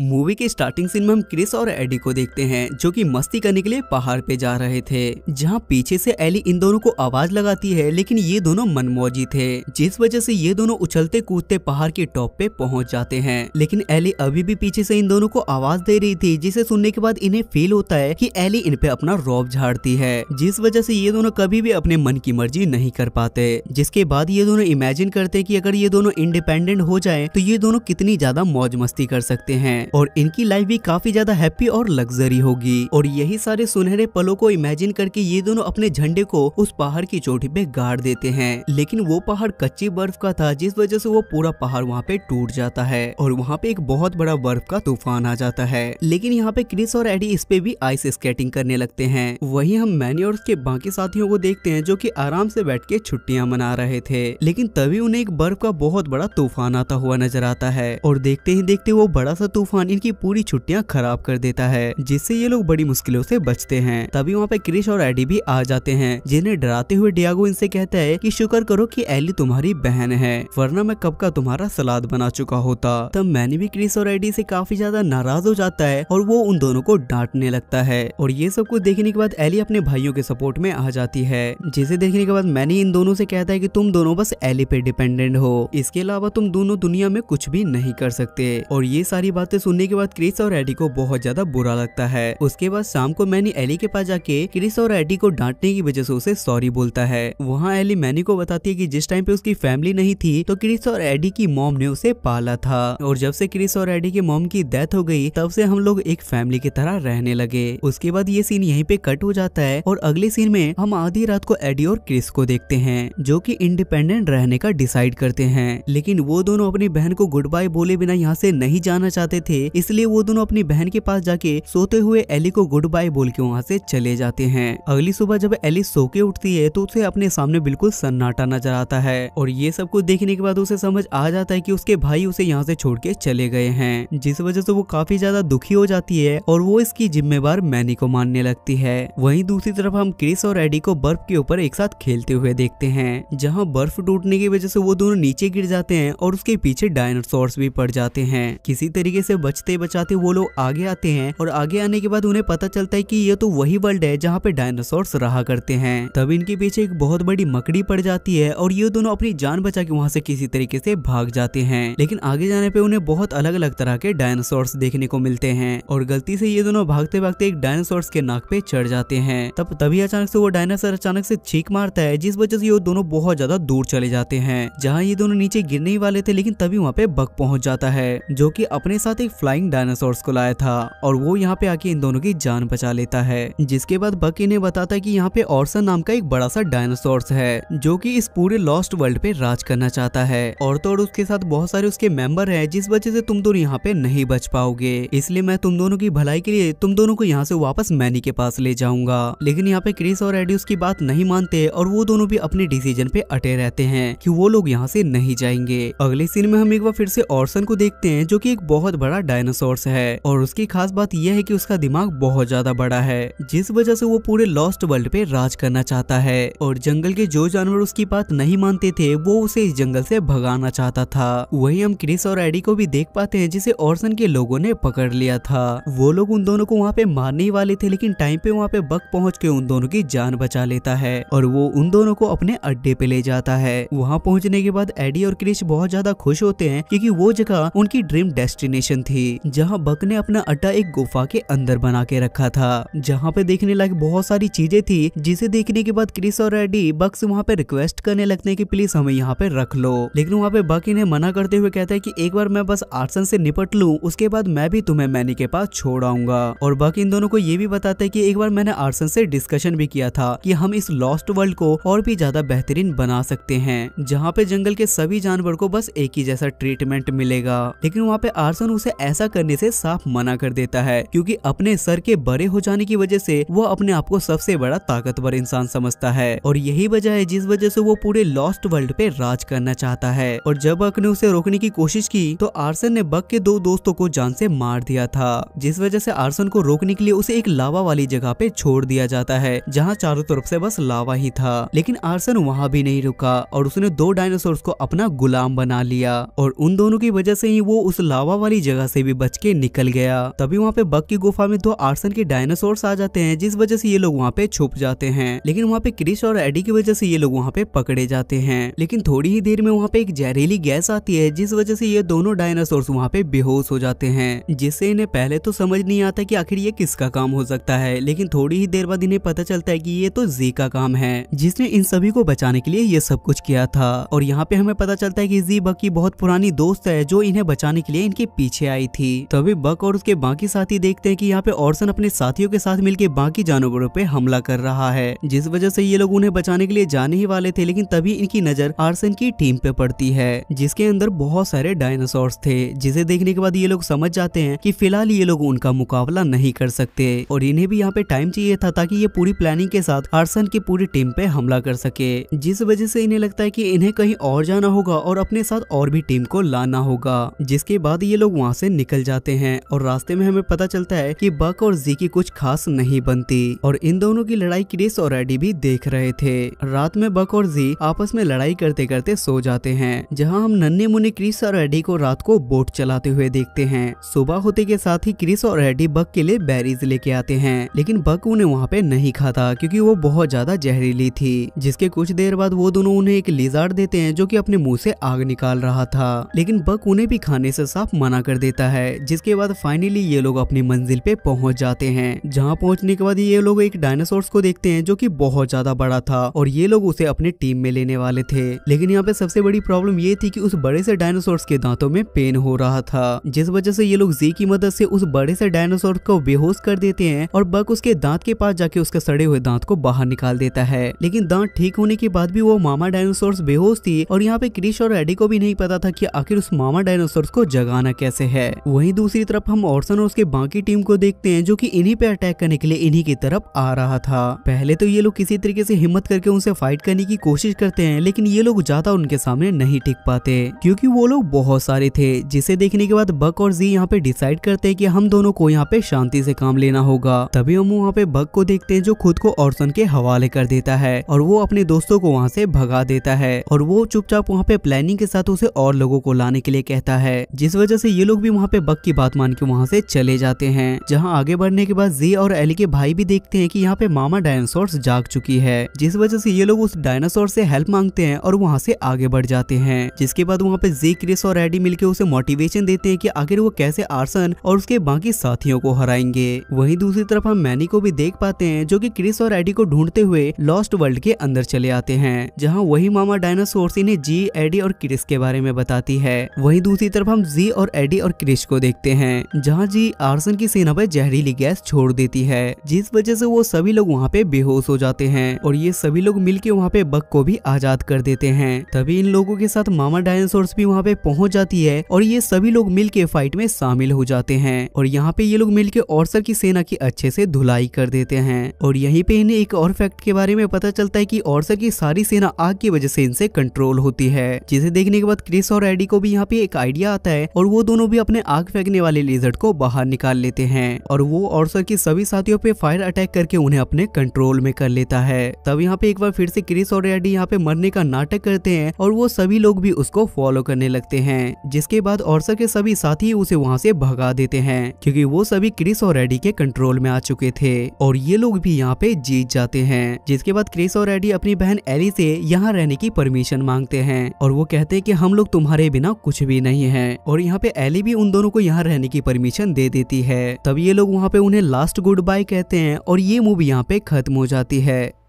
movie के starting scene में हम क्रिस और एडी को देखते हैं जो कि मस्ती करने के लिए पहाड़ पे जा रहे थे जहाँ पीछे से एली इन दोनों को आवाज लगाती है लेकिन ये दोनों मनमौजी थे जिस वजह से ये दोनों उछलते कूदते पहाड़ के टॉप पे पहुंच जाते हैं लेकिन एली अभी भी पीछे से इन दोनों को आवाज दे रही थी जिसे सुनने के बाद इन्हें फील होता है की एली इन पे अपना रौब झाड़ती है जिस वजह से ये दोनों कभी भी अपने मन की मर्जी नहीं कर पाते जिसके बाद ये दोनों इमेजिन करते की अगर ये दोनों इंडिपेंडेंट हो जाए तो ये दोनों कितनी ज्यादा मौज मस्ती कर सकते हैं और इनकी लाइफ भी काफी ज्यादा हैप्पी और लग्जरी होगी और यही सारे सुनहरे पलों को इमेजिन करके ये दोनों अपने झंडे को उस पहाड़ की चोटी पे गाड़ देते हैं लेकिन वो पहाड़ कच्ची बर्फ का था जिस वजह से वो पूरा पहाड़ वहाँ पे टूट जाता है और वहाँ पे एक बहुत बड़ा बर्फ का तूफान आ जाता है लेकिन यहाँ पे क्रिस और एडी इस पे भी आइस स्केटिंग करने लगते हैं वही हम मैनी और उसके बाकी साथियों को देखते हैं जो की आराम से बैठ के छुट्टियां मना रहे थे लेकिन तभी उन्हें एक बर्फ का बहुत बड़ा तूफान आता हुआ नजर आता है और देखते ही देखते वो बड़ा सा तूफान तूफान इनकी पूरी छुट्टियां खराब कर देता है जिससे ये लोग बड़ी मुश्किलों से बचते हैं तभी वहाँ पे क्रिश और एडी भी आ जाते हैं जिन्हें डराते हुए डियागो इनसे कहता है कि शुक्र करो कि एली तुम्हारी बहन है वरना मैं कब का तुम्हारा सलाद बना चुका होता तब मैंने भी क्रिस और एडी से काफी ज्यादा नाराज हो जाता है और वो उन दोनों को डांटने लगता है और ये सब कुछ देखने के बाद एली अपने भाइयों के सपोर्ट में आ जाती है जिसे देखने के बाद मैंने इन दोनों से कहता है कि तुम दोनों बस एली पे डिपेंडेंट हो इसके अलावा तुम दोनों दुनिया में कुछ भी नहीं कर सकते और ये सारी बातें सुनने के बाद क्रिस और एडी को बहुत ज्यादा बुरा लगता है उसके बाद शाम को मैनी एली के पास जाके क्रिस और एडी को डांटने की वजह से उसे सॉरी बोलता है वहाँ एली मैनी को बताती है की जिस टाइम पे उसकी फैमिली नहीं थी तो क्रिस और एडी की मोम ने उसे पाला था और जब से क्रिस और एडी के मोम की डेथ हो गई तब से हम लोग एक फैमिली की तरह रहने लगे उसके बाद ये सीन यहीं पे कट हो जाता है और अगले सीन में हम आधी रात को एडी और क्रिस को देखते हैं जो कि इंडिपेंडेंट रहने का डिसाइड करते हैं लेकिन वो दोनों अपनी बहन को गुड बाय बोले बिना यहाँ से नहीं जाना चाहते थे थे इसलिए वो दोनों अपनी बहन के पास जाके सोते हुए एली को गुड बाय बोल के वहाँ से चले जाते हैं अगली सुबह जब एली सो के उठती है तो उसे अपने सामने बिल्कुल सन्नाटा नजर आता है और ये सब कुछ देखने के बाद उसे समझ आ जाता है की उसके भाई उसे यहाँ से छोड़ के चले गए हैं जिस वजह से वो काफी ज्यादा दुखी हो जाती है और वो इसकी जिम्मेवार मैनी को मानने लगती है वही दूसरी तरफ हम क्रिस और एडी को बर्फ के ऊपर एक साथ खेलते हुए देखते हैं जहाँ बर्फ टूटने की वजह से वो दोनों नीचे गिर जाते हैं और उसके पीछे डायनासोर्स भी पड़ जाते हैं किसी तरीके से बचते बचाते वो लोग आगे आते हैं और आगे आने के बाद उन्हें पता चलता है की ये तो वही वर्ल्ड है जहाँ पे डायनासोर्स रहा करते हैं तब इनके पीछे एक बहुत बड़ी मकड़ी पड़ जाती है और ये दोनों अपनी जान बचा के वहाँ से किसी तरीके से भाग जाते हैं लेकिन आगे जाने पे उन्हें बहुत अलग अलग तरह के डायनासोर्स देखने को मिलते हैं और गलती से ये दोनों भागते भागते एक डायनासोर्स के नाक पे चढ़ जाते हैं तब तभी अचानक से वो डायनासोर अचानक से छीक मारता है जिस वजह से ये दोनों बहुत ज्यादा दूर चले जाते हैं जहाँ ये दोनों नीचे गिरने ही वाले थे लेकिन तभी वहाँ पे बग पहुँच जाता है जो की अपने साथ एक फ्लाइंग डायनासोर्स को लाया था और वो यहाँ पे आके इन दोनों की जान बचा लेता है जिसके बाद बक इन्हें बताता है की यहाँ पे ऑर्सन नाम का एक बड़ा सा डायनासोर्स है जो की इस पूरे लॉस्ट वर्ल्ड पे राज करना चाहता है और तो और उसके साथ बहुत सारे उसके मेंबर है जिस वजह से तुम दोनों यहाँ पे नहीं बच पाओगे इसलिए मैं तुम दोनों की भलाई के लिए तुम दोनों को यहाँ से वापस मैनी के पास ले जाऊंगा लेकिन यहाँ पे क्रिस और एडी उसकी बात नहीं मानते और वो दोनों भी अपने डिसीजन पे अटे रहते हैं की वो लोग यहाँ से नहीं जाएंगे अगले सीन में हम एक बार फिर से ऑर्सन को देखते हैं जो की एक बहुत बड़ा बड़ा डायनासोर है और उसकी खास बात यह है कि उसका दिमाग बहुत ज्यादा बड़ा है जिस वजह से वो पूरे लॉस्ट वर्ल्ड पे राज करना चाहता है और जंगल के जो जानवर उसकी बात नहीं मानते थे वो उसे इस जंगल से भगाना चाहता था वही हम क्रिस और एडी को भी देख पाते हैं जिसे ऑर्सन के लोगों ने पकड़ लिया था वो लोग उन दोनों को वहाँ पे मारने ही वाले थे लेकिन टाइम पे वहाँ पे बक पहुँच के उन दोनों की जान बचा लेता है और वो उन दोनों को अपने अड्डे पे ले जाता है वहाँ पहुँचने के बाद एडी और क्रिस बहुत ज्यादा खुश होते हैं क्यूँकी वो जगह उनकी ड्रीम डेस्टिनेशन थी जहाँ बक ने अपना अड्डा एक गुफा के अंदर बना के रखा था जहाँ पे देखने लायक बहुत सारी चीजें थी जिसे देखने के बाद क्रिस और रेडी बक से वहाँ पे रिक्वेस्ट करने लगते हैं कि प्लीज हमें यहाँ पे रख लो लेकिन वहाँ पे बक इन्हें मना करते हुए कहता है की एक बार मैं बस आर्सन से निपट लू उसके बाद मैं भी तुम्हें मैनी के पास छोड़ आऊंगा और बक इन दोनों को ये भी बताते है की एक बार मैंने आर्सन से डिस्कशन भी किया था की हम इस लॉस्ट वर्ल्ड को और भी ज्यादा बेहतरीन बना सकते हैं जहाँ पे जंगल के सभी जानवर को बस एक ही जैसा ट्रीटमेंट मिलेगा लेकिन वहाँ पे आर्सन उसे ऐसा करने से साफ मना कर देता है क्योंकि अपने सर के बड़े हो जाने की वजह से वो अपने आप को सबसे बड़ा ताकतवर इंसान समझता है और यही वजह है जिस वजह से वो पूरे लॉस्ट वर्ल्ड पे राज करना चाहता है और जब बक ने उसे रोकने की कोशिश की तो आर्सन ने बक के दो दोस्तों को जान से मार दिया था जिस वजह से आर्सन को रोकने के लिए उसे एक लावा वाली जगह पे छोड़ दिया जाता है जहाँ चारों तरफ से बस लावा ही था लेकिन आर्सन वहाँ भी नहीं रुका और उसने दो डायनासोर को अपना गुलाम बना लिया और उन दोनों की वजह से ही वो उस लावा वाली जगह गुफा से भी बच के निकल गया तभी वहाँ पे बग की गुफा में दो आर्सन के डायनासोर आ जाते हैं जिस वजह से ये लोग वहाँ पे छुप जाते हैं लेकिन वहाँ पे क्रिश और एडी की वजह से ये लोग वहाँ पे पकड़े जाते हैं लेकिन थोड़ी ही देर में वहाँ पे एक जहरीली गैस आती है जिस वजह से ये दोनों डायनासोर वहाँ पे बेहोश हो जाते हैं जिससे इन्हें पहले तो समझ नहीं आता की आखिर ये किसका काम हो सकता है लेकिन थोड़ी ही देर बाद इन्हें पता चलता है की ये तो जी का काम है जिसने इन सभी को बचाने के लिए ये सब कुछ किया था और यहाँ पे हमें पता चलता है की जी बग की बहुत पुरानी दोस्त है जो इन्हें बचाने के लिए इनके पीछे आई थी तभी तो बक और उसके बाकी साथी देखते हैं कि यहाँ पे ऑर्सन अपने साथियों के साथ मिलकर बाकी जानवरों पे हमला कर रहा है जिस वजह से ये लोग उन्हें बचाने के लिए जाने ही वाले थे लेकिन तभी इनकी नजर आर्सन की टीम पे पड़ती है जिसके अंदर बहुत सारे डायनासोर थे जिसे देखने के बाद ये लोग समझ जाते हैं की फिलहाल ये लोग उनका मुकाबला नहीं कर सकते और इन्हें भी यहाँ पे टाइम चाहिए था ताकि ये पूरी प्लानिंग के साथ आर्सन की पूरी टीम पे हमला कर सके जिस वजह से इन्हें लगता है की इन्हें कहीं और जाना होगा और अपने साथ और भी टीम को लाना होगा जिसके बाद ये लोग वहाँ से से निकल जाते हैं और रास्ते में हमें पता चलता है कि बक और जी की कुछ खास नहीं बनती और इन दोनों की लड़ाई क्रिस और एडी भी देख रहे थे रात में बक और जी आपस में लड़ाई करते करते सो जाते हैं जहाँ हम नन्हे मुन्ने क्रिस और एडी को रात को बोट चलाते हुए देखते हैं सुबह होते के साथ ही क्रिस और एडी बक के लिए बैरीज लेके आते हैं लेकिन बक उन्हें वहाँ पे नहीं खाता क्यूँकी वो बहुत ज्यादा जहरीली थी जिसके कुछ देर बाद वो दोनों उन्हें एक लिजाड़ देते हैं जो की अपने मुँह से आग निकाल रहा था लेकिन बक उन्हें भी खाने से साफ मना कर देता देता है जिसके बाद फाइनली ये लोग अपनी मंजिल पे पहुंच जाते हैं जहाँ पहुंचने के बाद ये लोग एक डायनासोर को देखते हैं जो की बहुत ज्यादा बड़ा था और ये लोग उसे अपने टीम में लेने वाले थे लेकिन यहाँ पे सबसे बड़ी प्रॉब्लम ये थी की उस बड़े से डायनासोर के दांतों में पेन हो रहा था जिस वजह से ये लोग जी की मदद से उस बड़े से डायनासोर को बेहोश कर देते हैं और बक उसके दांत के पास जाके उसके सड़े हुए दांत को बाहर निकाल देता है लेकिन दांत ठीक होने के बाद भी वो मामा डायनासोर बेहोश थी और यहाँ पे क्रिश और एडी को भी नहीं पता था कि आखिर उस मामा डायनासोर को जगाना कैसे है है वहीं दूसरी तरफ हम ऑर्सन और उसके बाकी टीम को देखते हैं जो कि इन्हीं पे अटैक करने के लिए इन्हीं की तरफ आ रहा था पहले तो ये लोग किसी तरीके से हिम्मत करके उनसे फाइट करने की कोशिश करते हैं लेकिन ये लोग ज्यादा उनके सामने नहीं टिक पाते क्यूँकी वो लोग बहुत सारे थे जिसे देखने के बाद बक और जी यहाँ पे डिसाइड करते हैं कि हम दोनों को यहाँ पे शांति से काम लेना होगा तभी हम वहाँ पे बक को देखते हैं जो खुद को ऑर्सन के हवाले कर देता है और वो अपने दोस्तों को वहाँ से भगा देता है और वो चुपचाप वहाँ पे प्लानिंग के साथ उसे और लोगों को लाने के लिए कहता है जिस वजह से ये लोग भी वहाँ पे बक की बात मान के वहाँ से चले जाते हैं जहाँ आगे बढ़ने के बाद जी और एली के भाई भी देखते हैं कि यहाँ पे मामा डायनासोर जाग चुकी है जिस वजह से ये लोग उस डायनासोर से हेल्प मांगते हैं और वहाँ से आगे बढ़ जाते हैं जिसके बाद वहाँ पे जी क्रिस और एडी मिलकर उसे मोटिवेशन देते हैं की आखिर वो कैसे आर्सन और उसके बाकी साथियों को हराएंगे वही दूसरी तरफ हम मैनी को भी देख पाते हैं जो की क्रिस और एडी को ढूंढते हुए लॉस्ट वर्ल्ड के अंदर चले आते हैं जहाँ वही मामा डायनासोर इन्हें जी एडी और क्रिस के बारे में बताती है वही दूसरी तरफ हम जी और एडी और क्रिश को देखते हैं जहाँ जी आर्सन की सेना पर जहरीली गैस छोड़ देती है जिस वजह से वो सभी लोग वहाँ पे बेहोश हो जाते हैं और ये सभी लोग मिलके वहाँ पे बक को भी आजाद कर देते हैं तभी इन लोगों के साथ मामा डायनासोर भी वहाँ पे पहुंच जाती है और ये सभी लोग मिल फाइट में शामिल हो जाते हैं और यहाँ पे ये लोग मिल के की सेना की अच्छे से धुलाई कर देते हैं और यही पे इन्हें एक और फैक्ट के बारे में पता चलता है की ऑर्सर की सारी सेना आग की वजह से इनसे कंट्रोल होती है जिसे देखने के बाद क्रिस और एडी को भी यहाँ पे एक आइडिया आता है और वो दोनों भी अपने आग फेंकने वाले लेजर्ड को बाहर निकाल लेते हैं और वो ऑर्सर की सभी साथियों पे फायर अटैक करके उन्हें अपने कंट्रोल में कर लेता है तब यहाँ पे एक बार फिर से क्रिस और रेडी यहाँ पे मरने का नाटक करते हैं और वो सभी लोग भी उसको फॉलो करने लगते हैं जिसके बाद ऑर्सर के सभी साथी उसे वहाँ से भगा देते हैं क्योंकि वो सभी क्रिस और रेडी के कंट्रोल में आ चुके थे और ये लोग भी यहाँ पे जीत जाते हैं जिसके बाद क्रिस और रेडी अपनी बहन एली से यहाँ रहने की परमिशन मांगते हैं और वो कहते हैं कि हम लोग तुम्हारे बिना कुछ भी नहीं है और यहाँ पे एली भी उन दोनों को यहाँ रहने की परमिशन दे देती है तब ये लोग वहाँ पे उन्हें लास्ट गुड बाय कहते हैं और ये मूवी यहाँ पे खत्म हो जाती है